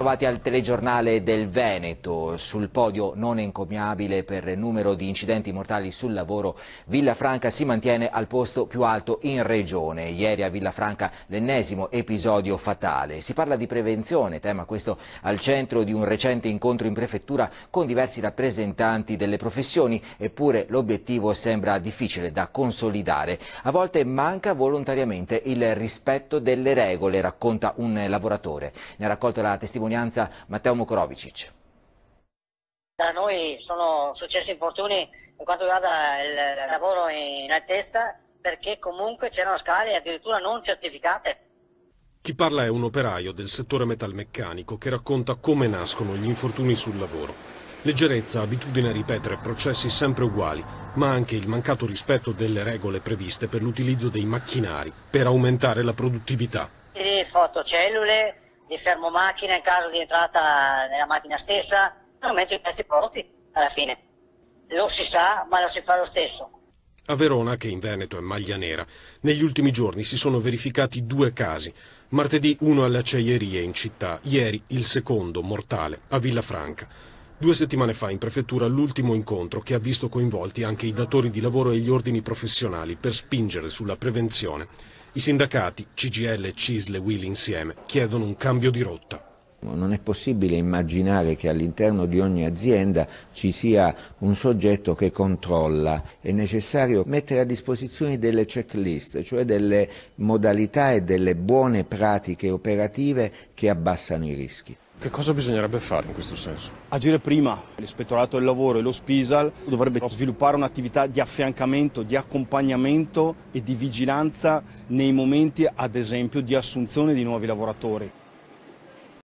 Trovati al telegiornale del Veneto, sul podio non encomiabile per numero di incidenti mortali sul lavoro, Villafranca si mantiene al posto più alto in regione. Ieri a Villafranca l'ennesimo episodio fatale. Si parla di prevenzione, tema questo al centro di un recente incontro in prefettura con diversi rappresentanti delle professioni, eppure l'obiettivo sembra difficile da consolidare. A volte manca volontariamente il rispetto delle regole, racconta un lavoratore. Ne ha raccolto la testimonianza testimonianza Matteo Mokrovicic. Da noi sono successi infortuni in quanto riguarda il lavoro in altezza perché comunque c'erano scale addirittura non certificate. Chi parla è un operaio del settore metalmeccanico che racconta come nascono gli infortuni sul lavoro. Leggerezza, abitudine a ripetere processi sempre uguali, ma anche il mancato rispetto delle regole previste per l'utilizzo dei macchinari per aumentare la produttività. Le fotocellule, di fermo macchina in caso di entrata nella macchina stessa, non metto i pezzi pronti alla fine. Lo si sa, ma lo si fa lo stesso. A Verona, che in Veneto è maglia nera, negli ultimi giorni si sono verificati due casi. Martedì uno alle acciaierie in città, ieri il secondo, mortale, a Villafranca. Due settimane fa in prefettura l'ultimo incontro che ha visto coinvolti anche i datori di lavoro e gli ordini professionali per spingere sulla prevenzione. I sindacati, CGL CISL e Will insieme, chiedono un cambio di rotta. Non è possibile immaginare che all'interno di ogni azienda ci sia un soggetto che controlla. È necessario mettere a disposizione delle checklist, cioè delle modalità e delle buone pratiche operative che abbassano i rischi. Che cosa bisognerebbe fare in questo senso? Agire prima. L'ispettorato del lavoro e lo Spisal dovrebbero sviluppare un'attività di affiancamento, di accompagnamento e di vigilanza nei momenti, ad esempio, di assunzione di nuovi lavoratori.